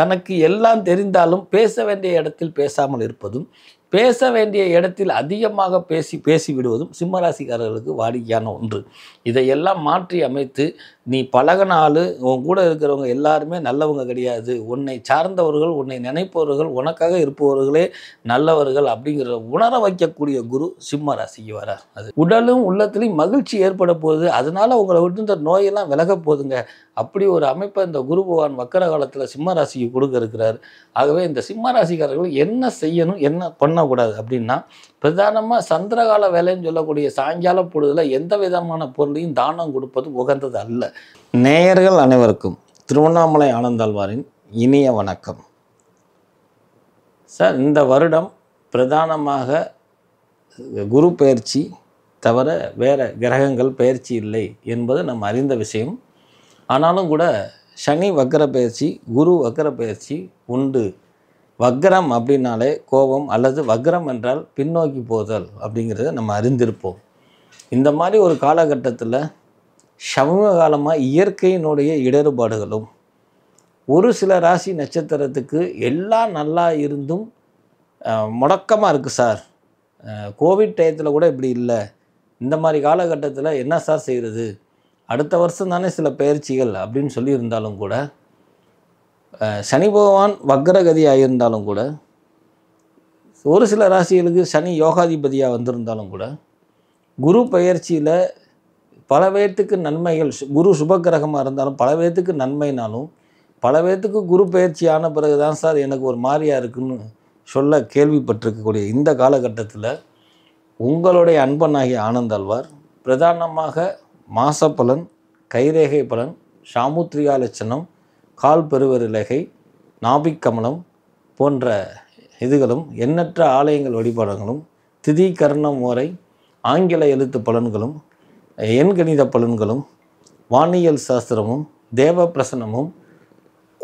தனக்கு எல்லாம் தெரிந்தாலும் பேச வேண்டிய இடத்தில் பேசாமல் இருப்பதும் பேச வேண்டிய இடத்தில் அதிகமாக பேசி பேசிவிடுவதும் சிம்மராசிக்காரர்களுக்கு வாடிக்கையான ஒன்று இதையெல்லாம் மாற்றி அமைத்து நீ பழகினாலு உன் கூட இருக்கிறவங்க எல்லாருமே நல்லவங்க கிடையாது உன்னை சார்ந்தவர்கள் உன்னை நினைப்பவர்கள் உனக்காக இருப்பவர்களே நல்லவர்கள் அப்படிங்கிற உணர வைக்கக்கூடிய குரு சிம்ம ராசிக்கு வரார் அது உடலும் உள்ளத்துலையும் மகிழ்ச்சி ஏற்பட போகுது அதனால் உங்களை விட்டு இந்த நோயெல்லாம் விலக போதுங்க அப்படி ஒரு அமைப்பை இந்த குரு பகவான் வக்கர காலத்தில் சிம்ம ராசிக்கு கொடுக்க இருக்கிறார் ஆகவே இந்த சிம்ம ராசிக்காரர்கள் என்ன செய்யணும் என்ன பண்ண பண்ணக்கூடாது அப்படின்னா பிரதானமாக சந்திரகால வேலைன்னு சொல்லக்கூடிய சாயங்கால பொழுதில் எந்த விதமான பொருளையும் தானம் கொடுப்பது உகந்தது அல்ல நேயர்கள் அனைவருக்கும் திருவண்ணாமலை ஆனந்தாழ்வாரின் இனிய வணக்கம் சார் இந்த வருடம் பிரதானமாக குரு பயிற்சி தவிர வேறு கிரகங்கள் பயிற்சி இல்லை என்பது நம்ம அறிந்த விஷயம் ஆனாலும் கூட சனி வக்கர பயிற்சி குரு வக்கர பயிற்சி உண்டு வக்ரம் அப்படின்னாலே கோபம் அல்லது வக்ரம் என்றால் பின்னோக்கி போதல் அப்படிங்கிறத நம்ம அறிந்திருப்போம் இந்த மாதிரி ஒரு காலகட்டத்தில் சமூக காலமாக இயற்கையினுடைய இடர்பாடுகளும் ஒரு சில ராசி நட்சத்திரத்துக்கு எல்லாம் நல்லா இருந்தும் முடக்கமாக இருக்குது சார் கோவிட் டயத்தில் கூட இப்படி இல்லை இந்த மாதிரி காலகட்டத்தில் என்ன சார் செய்கிறது அடுத்த வருஷம் தானே சில பயிற்சிகள் அப்படின்னு சொல்லியிருந்தாலும் கூட சனி பகவான் வக்ரகதியாக இருந்தாலும் கூட ஒரு சில ராசிகளுக்கு சனி யோகாதிபதியாக வந்திருந்தாலும் கூட குரு பயிற்சியில் பல பேர்த்துக்கு நன்மைகள் குரு சுபக்கிரகமாக இருந்தாலும் பல பேர்த்துக்கு நன்மைனாலும் பல பேர்த்துக்கு குரு பயிற்சி ஆன பிறகு தான் சார் எனக்கு ஒரு மாதிரியாக இருக்குன்னு சொல்ல கேள்விப்பட்டிருக்கக்கூடிய இந்த காலகட்டத்தில் உங்களுடைய அன்பனாகிய ஆனந்தல்வார் பிரதானமாக மாசப்பலன் கைரேகை பலன் சாமுத்ரிகா லட்சணம் கால் பெருவரிலகை நாபிக்கமலம் போன்ற இதுகளும் எண்ணற்ற ஆலயங்கள் வழிபாடுகளும் திதி கர்ணம் ஓரை ஆங்கில எழுத்து பலன்களும் எண்கணித பலன்களும் வானியல் சாஸ்திரமும் தேவ பிரசனமும்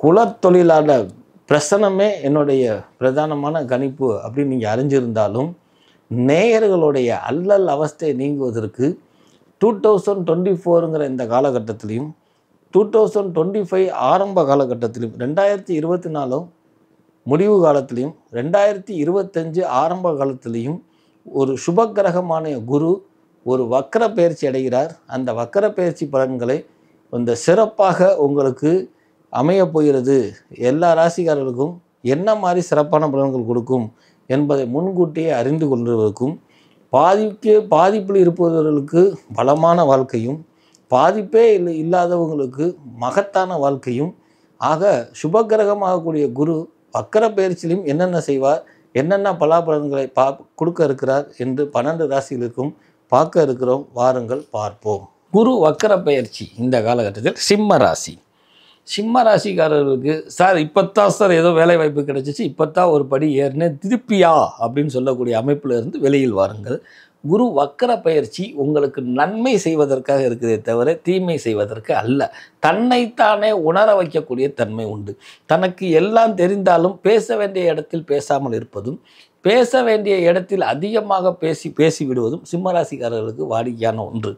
குலத்தொழிலாளர் பிரசனமே என்னுடைய பிரதானமான கணிப்பு அப்படின்னு நீங்கள் அறிஞ்சிருந்தாலும் நேயர்களுடைய அல்லல் அவஸ்தை நீங்குவதற்கு டூ தௌசண்ட் டுவெண்ட்டி ஃபோருங்கிற இந்த காலகட்டத்திலையும் டூ தௌசண்ட் டுவெண்ட்டி ஃபைவ் ஆரம்ப காலகட்டத்திலும் ரெண்டாயிரத்தி இருபத்தி நாலு முடிவு காலத்திலையும் ரெண்டாயிரத்தி இருபத்தஞ்சு ஆரம்ப காலத்திலையும் ஒரு சுப கிரகமான குரு ஒரு வக்கர பயிற்சி அடைகிறார் அந்த வக்கர பயிற்சி பலன்களை இந்த சிறப்பாக உங்களுக்கு அமைய போகிறது எல்லா ராசிக்காரர்களுக்கும் என்ன மாதிரி சிறப்பான பலன்கள் கொடுக்கும் என்பதை முன்கூட்டியே அறிந்து கொள்வதற்கும் பாதிக்கு பாதிப்பில் இருப்பவர்களுக்கு பலமான வாழ்க்கையும் பாதிப்பே இல்லை இல்லாதவங்களுக்கு மகத்தான வாழ்க்கையும் ஆக சுபக்கிரகமாகக்கூடிய குரு வக்கர பயிற்சியிலும் என்னென்ன செய்வார் என்னென்ன பலாபலன்களை பா கொடுக்க இருக்கிறார் என்று பன்னெண்டு ராசிகளுக்கும் பார்க்க இருக்கிறோம் வாருங்கள் பார்ப்போம் குரு வக்கர பயிற்சி இந்த காலகட்டத்தில் சிம்ம ராசி சிம்ம ராசிக்காரர்களுக்கு சார் இப்போத்தான் சார் ஏதோ வேலை வாய்ப்பு கிடைச்சிச்சு இப்போத்தான் ஒரு படி ஏறினேன் திருப்பியா அப்படின்னு சொல்லக்கூடிய அமைப்பில் இருந்து வெளியில் வாருங்கள் குரு வக்கர பயிற்சி உங்களுக்கு நன்மை செய்வதற்காக இருக்கிறதே தவிர தீமை செய்வதற்கு அல்ல தன்னைத்தானே உணர வைக்கக்கூடிய தன்மை உண்டு தனக்கு எல்லாம் தெரிந்தாலும் பேச வேண்டிய இடத்தில் பேசாமல் இருப்பதும் பேச வேண்டிய இடத்தில் அதிகமாக பேசி பேசிவிடுவதும் சிம்மராசிக்காரர்களுக்கு வாடிக்கையான ஒன்று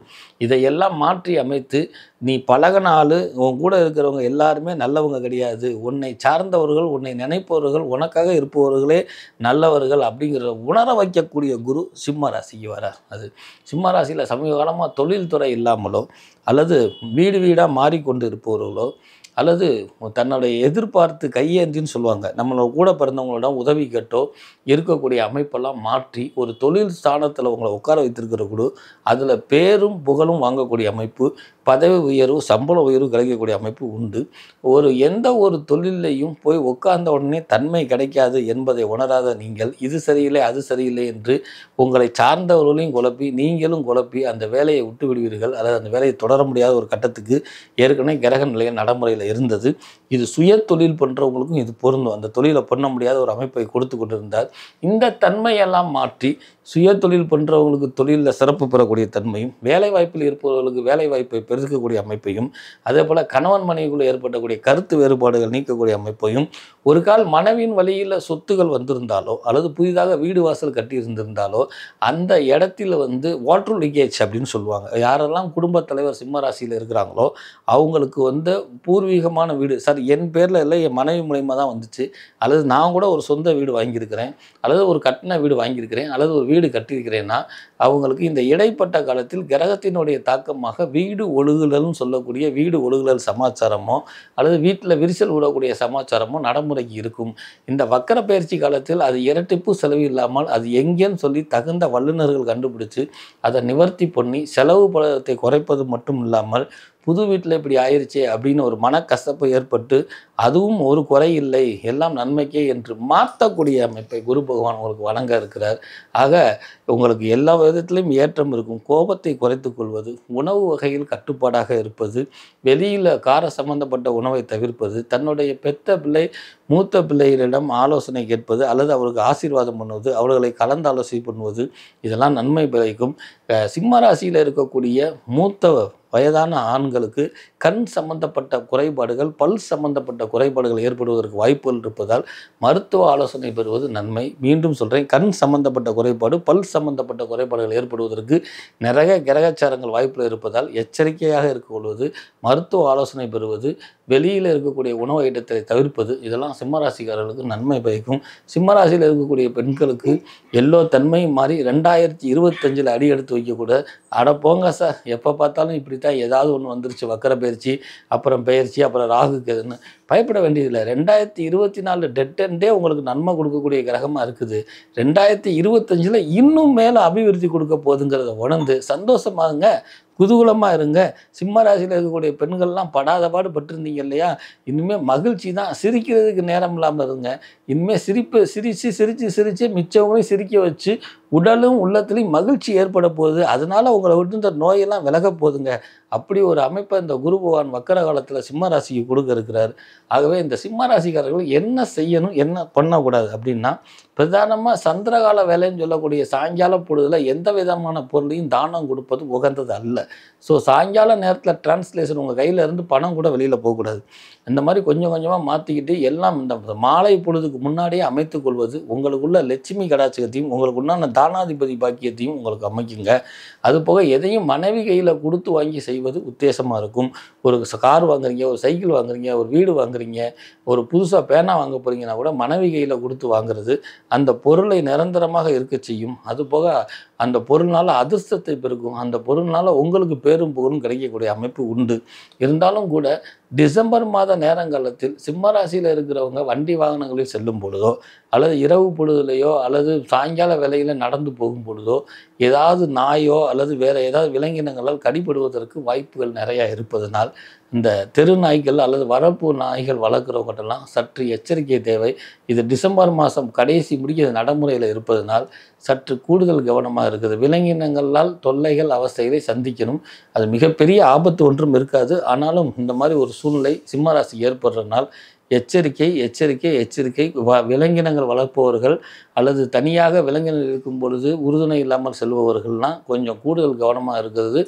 இதையெல்லாம் மாற்றி அமைத்து நீ பழகினாலு உன் கூட இருக்கிறவங்க எல்லாருமே நல்லவங்க கிடையாது உன்னை சார்ந்தவர்கள் உன்னை நினைப்பவர்கள் உனக்காக இருப்பவர்களே நல்லவர்கள் அப்படிங்கிற உணர வைக்கக்கூடிய குரு சிம்ம ராசிக்கு வரார் அது சிம்ம ராசியில் சமீப காலமாக தொழில்துறை இல்லாமலோ அல்லது வீடு வீடாக மாறிக்கொண்டு இருப்பவர்களோ அல்லது தன்னுடைய எதிர்பார்த்து கையேந்தின்னு சொல்லுவாங்க நம்மளோட கூட பிறந்தவங்களோட உதவி கட்டோ இருக்கக்கூடிய அமைப்பெல்லாம் மாற்றி ஒரு தொழில் ஸ்தானத்தில் உங்களை உட்கார வைத்திருக்கிற குழு அதில் பேரும் புகழும் வாங்கக்கூடிய அமைப்பு பதவி உயர்வு சம்பள உயர்வு கிடைக்கக்கூடிய அமைப்பு உண்டு ஒரு எந்த ஒரு தொழிலையும் போய் உட்கார்ந்த உடனே தன்மை கிடைக்காது என்பதை உணராத நீங்கள் இது சரியில்லை அது சரியில்லை என்று உங்களை சார்ந்தவர்களையும் குழப்பி நீங்களும் குழப்பி அந்த வேலையை விட்டு விடுவீர்கள் அல்லது அந்த வேலையை தொடர முடியாத ஒரு கட்டத்துக்கு ஏற்கனவே கிரக நிலையம் நடைமுறையில் இருந்தது இது சுய தொழில் பண்ணுறவங்களுக்கும் இது பொருந்தும் அந்த தொழிலை பண்ண முடியாத ஒரு அமைப்பை கொடுத்து கொண்டிருந்தார் இந்த தன்மையெல்லாம் மாற்றி சுய தொழில் பண்ணுறவங்களுக்கு தொழிலில் சிறப்பு பெறக்கூடிய தன்மையும் வேலை வாய்ப்பில் இருப்பவர்களுக்கு வேலை வாய்ப்பை பெருக்கக்கூடிய அமைப்பையும் அதே போல் கணவன் மனைவிக்குள்ளே ஏற்படக்கூடிய கருத்து வேறுபாடுகள் நீக்கக்கூடிய அமைப்பையும் ஒரு கால் மனைவியின் வழியில் சொத்துகள் வந்திருந்தாலோ அல்லது புதிதாக வீடு வாசல் கட்டி இருந்திருந்தாலோ அந்த இடத்துல வந்து வாட்டர் லீக்கேஜ் அப்படின்னு சொல்லுவாங்க யாரெல்லாம் குடும்ப தலைவர் சிம்ம ராசியில் இருக்கிறாங்களோ அவங்களுக்கு வந்து பூர்வீகமான வீடு சார் என் பேரில் இல்லை என் மனைவி மூலயமா தான் வந்துச்சு அல்லது நான் கூட ஒரு சொந்த வீடு வாங்கியிருக்கிறேன் அல்லது ஒரு கட்டின வீடு வாங்கியிருக்கிறேன் அல்லது ஒரு வீடு வீடு கட்டியிருக்கிறேன்னா அவங்களுக்கு இந்த இடைப்பட்ட காலத்தில் கிரகத்தினுடைய தாக்கமாக வீடு ஒழுகுதல்னு சொல்லக்கூடிய வீடு ஒழுகுதல் சமாச்சாரமோ அல்லது வீட்டில் விரிசல் விடக்கூடிய சமாச்சாரமோ நடைமுறைக்கு இருக்கும் இந்த வக்கர பயிற்சி காலத்தில் அது இரட்டிப்பு செலவு இல்லாமல் அது எங்கேன்னு சொல்லி தகுந்த வல்லுநர்கள் கண்டுபிடிச்சு அதை நிவர்த்தி பண்ணி செலவு பலத்தை குறைப்பது மட்டும் இல்லாமல் புது வீட்டில் இப்படி ஆயிடுச்சே அப்படின்னு ஒரு மனக்கசப்பு ஏற்பட்டு அதுவும் ஒரு குறை இல்லை எல்லாம் நன்மைக்கே என்று மாற்றக்கூடிய அமைப்பை குரு பகவான் உங்களுக்கு வழங்க இருக்கிறார் ஆக உங்களுக்கு எல்லா விதத்திலையும் ஏற்றம் இருக்கும் கோபத்தை குறைத்து கொள்வது உணவு வகையில் கட்டுப்பாடாக இருப்பது வெளியில் கார சம்பந்தப்பட்ட உணவை தவிர்ப்பது தன்னுடைய பெத்த பிள்ளை மூத்த பிள்ளைகளிடம் ஆலோசனை கேட்பது அல்லது அவருக்கு ஆசீர்வாதம் பண்ணுவது அவர்களை கலந்து ஆலோசனை பண்ணுவது இதெல்லாம் நன்மை பிழைக்கும் சிம்ம ராசியில் இருக்கக்கூடிய மூத்த வயதான ஆண்களுக்கு கண் சம்பந்தப்பட்ட குறைபாடுகள் பல் சம்பந்தப்பட்ட குறைபாடுகள் ஏற்படுவதற்கு வாய்ப்புகள் இருப்பதால் மருத்துவ ஆலோசனை பெறுவது நன்மை மீண்டும் சொல்கிறேன் கண் சம்பந்தப்பட்ட குறைபாடு பல் சம்பந்தப்பட்ட குறைபாடுகள் ஏற்படுவதற்கு நிறைய கிரகச்சாரங்கள் வாய்ப்பில் இருப்பதால் எச்சரிக்கையாக கொள்வது மருத்துவ ஆலோசனை பெறுவது வெளியில் இருக்கக்கூடிய உணவு ஐட்டத்தை தவிர்ப்பது இதெல்லாம் சிம்மராசிக்காரர்களுக்கு நன்மை பயக்கும் சிம்மராசியில் இருக்கக்கூடிய பெண்களுக்கு எல்லோ தன்மையும் மாதிரி ரெண்டாயிரத்தி இருபத்தஞ்சில் அடி எடுத்து வைக்கக்கூட அட போங்க சார் எப்போ பார்த்தாலும் இப்படி தான் ஏதாவது ஒன்று வந்துருச்சு வக்கர பயிற்சி அப்புறம் பயிற்சி அப்புறம் ராகுக்கு எதுன்னு பயப்பட வேண்டியதில்லை ரெண்டாயிரத்தி இருபத்தி நாலு டெட் உங்களுக்கு நன்மை கொடுக்கக்கூடிய கிரகமாக இருக்குது ரெண்டாயிரத்தி இருபத்தஞ்சில் இன்னும் மேலே அபிவிருத்தி கொடுக்க போகுதுங்கிறத உணர்ந்து சந்தோஷமாகுங்க குதூகலமாக இருங்க சிம்ம ராசியில் இருக்கக்கூடிய பெண்கள்லாம் படாத பாடு பட்டிருந்தீங்க இல்லையா இனிமேல் மகிழ்ச்சி தான் சிரிக்கிறதுக்கு நேரம் இல்லாமல் இருங்க இனிமேல் சிரிப்பு சிரித்து சிரித்து சிரித்து மிச்சவங்களையும் சிரிக்க வச்சு உடலும் உள்ளத்துலேயும் மகிழ்ச்சி ஏற்பட போகுது அதனால் உங்களை விட்டு இந்த நோயெல்லாம் விலக போதுங்க அப்படி ஒரு அமைப்பை இந்த குரு பகவான் வக்கர காலத்தில் சிம்ம ராசிக்கு கொடுக்க இருக்கிறார் ஆகவே இந்த சிம்ம ராசிக்காரர்கள் என்ன செய்யணும் என்ன பண்ணக்கூடாது அப்படின்னா பிரதானமாக சந்திரகால வேலைன்னு சொல்லக்கூடிய சாயங்கால பொழுதில் எந்த விதமான பொருளையும் தானம் கொடுப்பது உகந்தது அல்ல ஸோ சாயங்கால நேரத்தில் டிரான்ஸ்லேஷன் உங்கள் கையில் இருந்து பணம் கூட வெளியில் போகக்கூடாது இந்த மாதிரி கொஞ்சம் கொஞ்சமாக மாற்றிக்கிட்டு எல்லாம் இந்த மாலை பொழுதுக்கு முன்னாடியே அமைத்து கொள்வது உங்களுக்குள்ள லட்சுமி கடாச்சகத்தையும் உங்களுக்கு உண்டான தானாதிபதி பாக்கியத்தையும் உங்களுக்கு அமைக்குங்க அது போக எதையும் மனைவி கையில் கொடுத்து வாங்கி செய்வது உத்தேசமாக இருக்கும் ஒரு கார் வாங்குறீங்க ஒரு சைக்கிள் வாங்குறீங்க ஒரு வீடு வாங்குறீங்க ஒரு புதுசாக பேனா வாங்க போகிறீங்கன்னா கூட மனைவி கையில் கொடுத்து வாங்குறது அந்த பொருளை நிரந்தரமாக இருக்க செய்யும் அதுபோக அந்த பொருள்னால அதிர்ஷ்டத்தை பெருக்கும் அந்த பொருள்னால உங்களுக்கு பெண்களுக்கு பேரும் புகழும் கிடைக்கக்கூடிய அமைப்பு உண்டு இருந்தாலும் கூட டிசம்பர் மாத நேரங்காலத்தில் சிம்ம ராசியில் இருக்கிறவங்க வண்டி வாகனங்களில் செல்லும் பொழுதோ அல்லது இரவு பொழுதுலையோ அல்லது சாயங்கால வேலையில் நடந்து போகும் பொழுதோ ஏதாவது நாயோ அல்லது வேறு ஏதாவது விலங்கினங்களால் கடிபடுவதற்கு வாய்ப்புகள் நிறையா இருப்பதனால் இந்த தெரு நாய்கள் அல்லது வரப்பு நாய்கள் வளர்க்குறவங்கட்டெல்லாம் சற்று எச்சரிக்கை தேவை இது டிசம்பர் மாதம் கடைசி முடிக்க நடைமுறையில் இருப்பதனால் சற்று கூடுதல் கவனமாக இருக்குது விலங்கினங்களால் தொல்லைகள் அவஸ்தைகளை சந்திக்கணும் அது மிகப்பெரிய ஆபத்து ஒன்றும் இருக்காது ஆனாலும் இந்த மாதிரி ஒரு சூழ்நிலை சிம்மராசி ஏற்படுறதுனால் எச்சரிக்கை எச்சரிக்கை எச்சரிக்கை விலங்கினங்கள் வளர்ப்பவர்கள் அல்லது தனியாக விலங்கினங்கள் இருக்கும் பொழுது உறுதுணை இல்லாமல் செல்பவர்கள்லாம் கொஞ்சம் கூடுதல் கவனமாக இருக்கிறது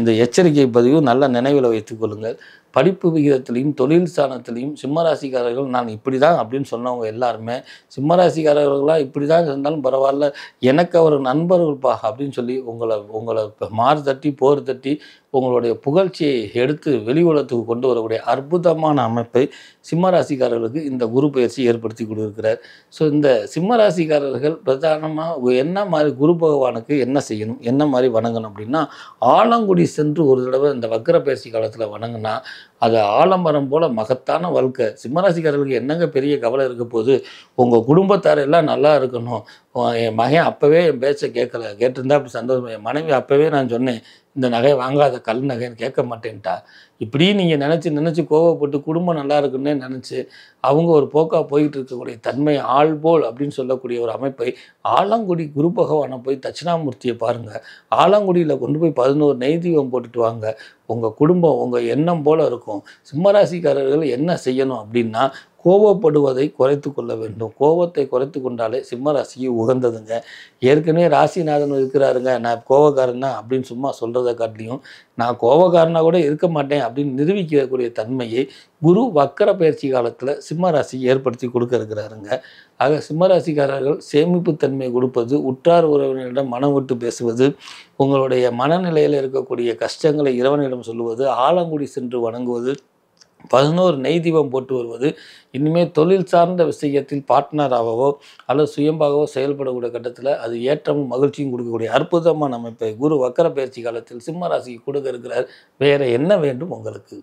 இந்த எச்சரிக்கை பதிவு நல்ல நினைவில் வைத்துக்கொள்ளுங்கள் படிப்பு விகிதத்திலையும் தொழில் ஸ்தானத்திலையும் சிம்மராசிக்காரர்கள் நான் இப்படி தான் அப்படின்னு சொன்னவங்க எல்லாருமே சிம்மராசிக்காரர்களாக இப்படி தான் இருந்தாலும் பரவாயில்ல எனக்கு அவர் நண்பர்கள்பா அப்படின்னு சொல்லி உங்களை உங்களை மாறு தட்டி போர் தட்டி உங்களுடைய புகழ்ச்சியை எடுத்து வெளி உலகத்துக்கு கொண்டு வரக்கூடிய அற்புதமான அமைப்பை சிம்மராசிக்காரர்களுக்கு இந்த குரு பயிற்சி ஏற்படுத்தி கொடுக்குறார் ஸோ இந்த சிம்மராசிக்காரர்கள் பிரதானமாக என்ன மாதிரி குரு பகவானுக்கு என்ன செய்யணும் என்ன மாதிரி வணங்கணும் அப்படின்னா ஆலங்குடி சென்று ஒரு தடவை இந்த வக்கர பயிற்சி காலத்தில் வணங்கினா அது ஆலம்பரம் போல் மகத்தான வாழ்க்கை சிம்மராசிக்காரர்களுக்கு என்னங்க பெரிய கவலை இருக்க போகுது உங்கள் குடும்பத்தார் எல்லாம் நல்லா இருக்கணும் என் மகன் அப்போவே என் பேச்சை கேட்கல கேட்டிருந்தா அப்படி சந்தோஷம் என் மனைவி அப்போவே நான் சொன்னேன் இந்த நகையை வாங்காத கல் நகைன்னு கேட்க மாட்டேன்ட்டா இப்படி நீங்கள் நினச்சி நினச்சி கோவப்பட்டு குடும்பம் நல்லா இருக்குன்னே நினச்சி அவங்க ஒரு போக்காக போய்கிட்டு இருக்கக்கூடிய தன்மை ஆள் போல் அப்படின்னு சொல்லக்கூடிய ஒரு அமைப்பை ஆலாங்குடி குரு பகவானை போய் தட்சிணாமூர்த்தியை பாருங்கள் ஆலாங்குடியில் கொண்டு போய் பதினோரு நெய்தீபம் போட்டுட்டு வாங்க உங்கள் குடும்பம் உங்கள் எண்ணம் போல் இருக்கும் சிம்மராசிக்காரர்கள் என்ன செய்யணும் அப்படின்னா கோவப்படுவதை குறைத்து கொள்ள வேண்டும் கோபத்தை குறைத்து கொண்டாலே சிம்ம ராசிக்கு உகந்ததுங்க ஏற்கனவே ராசிநாதன் இருக்கிறாருங்க நான் கோவக்காரன்னா அப்படின்னு சும்மா சொல்கிறத காட்டிலையும் நான் கோபக்காரனாக கூட இருக்க மாட்டேன் அப்படின்னு நிரூபிக்கக்கூடிய தன்மையை குரு வக்கர பயிற்சி காலத்தில் சிம்ம ராசி ஏற்படுத்தி கொடுக்க இருக்கிறாருங்க ஆக சிம்ம ராசிக்காரர்கள் சேமிப்பு தன்மை கொடுப்பது உற்றார் உறவினரிடம் மனம் விட்டு பேசுவது உங்களுடைய மனநிலையில் இருக்கக்கூடிய கஷ்டங்களை இறைவனிடம் சொல்லுவது ஆலங்குடி சென்று வணங்குவது பதினோரு நெய் தீபம் போட்டு வருவது இனிமேல் தொழில் சார்ந்த விஷயத்தில் பார்ட்னராகவோ அல்லது சுயம்பாகவோ செயல்படக்கூடிய கட்டத்தில் அது ஏற்றமும் மகிழ்ச்சியும் கொடுக்கக்கூடிய அற்புதமான அமைப்பை குரு வக்கர பயிற்சி காலத்தில் சிம்ம ராசிக்கு கொடுக்க இருக்கிறார் வேறு என்ன வேண்டும் உங்களுக்கு